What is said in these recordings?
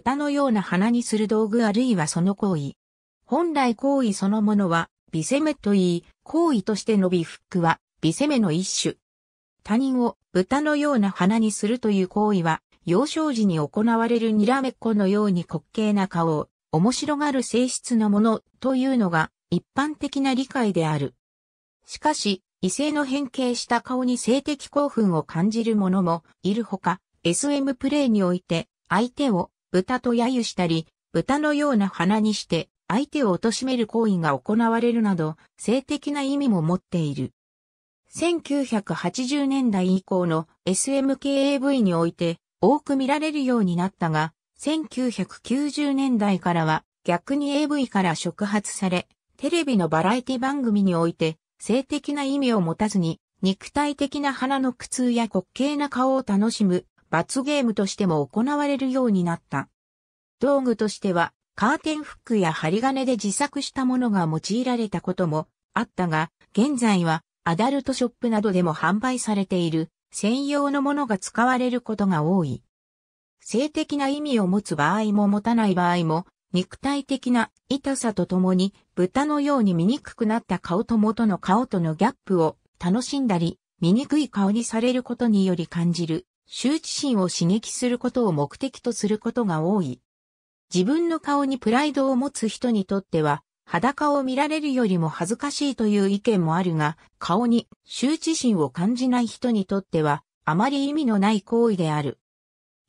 豚のような鼻にする道具あるいはその行為。本来行為そのものは、ビセメといい、行為としてのックは、ビセメの一種。他人を豚のような鼻にするという行為は、幼少時に行われるにらめっこのように滑稽な顔を、面白がる性質のものというのが一般的な理解である。しかし、異性の変形した顔に性的興奮を感じる者もいるほか、SM プレイにおいて相手を豚と揶揄したり、豚のような鼻にして相手を貶める行為が行われるなど、性的な意味も持っている。1980年代以降の SMKAV において多く見られるようになったが、1990年代からは逆に AV から触発され、テレビのバラエティ番組において性的な意味を持たずに肉体的な鼻の苦痛や滑稽な顔を楽しむ罰ゲームとしても行われるようになった。道具としては、カーテンフックや針金で自作したものが用いられたこともあったが、現在はアダルトショップなどでも販売されている専用のものが使われることが多い。性的な意味を持つ場合も持たない場合も、肉体的な痛さとともに豚のように醜くなった顔と元の顔とのギャップを楽しんだり、醜い顔にされることにより感じる羞恥心を刺激することを目的とすることが多い。自分の顔にプライドを持つ人にとっては、裸を見られるよりも恥ずかしいという意見もあるが、顔に羞恥心を感じない人にとっては、あまり意味のない行為である。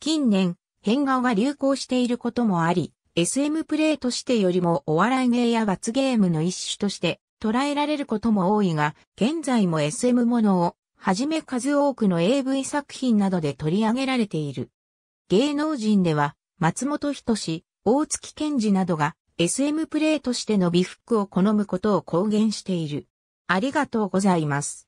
近年、変顔が流行していることもあり、SM プレイとしてよりもお笑い芸や罰ゲームの一種として捉えられることも多いが、現在も SM ものをはじめ数多くの AV 作品などで取り上げられている。芸能人では、松本人志、大月健二などが SM プレイとしての美服を好むことを公言している。ありがとうございます。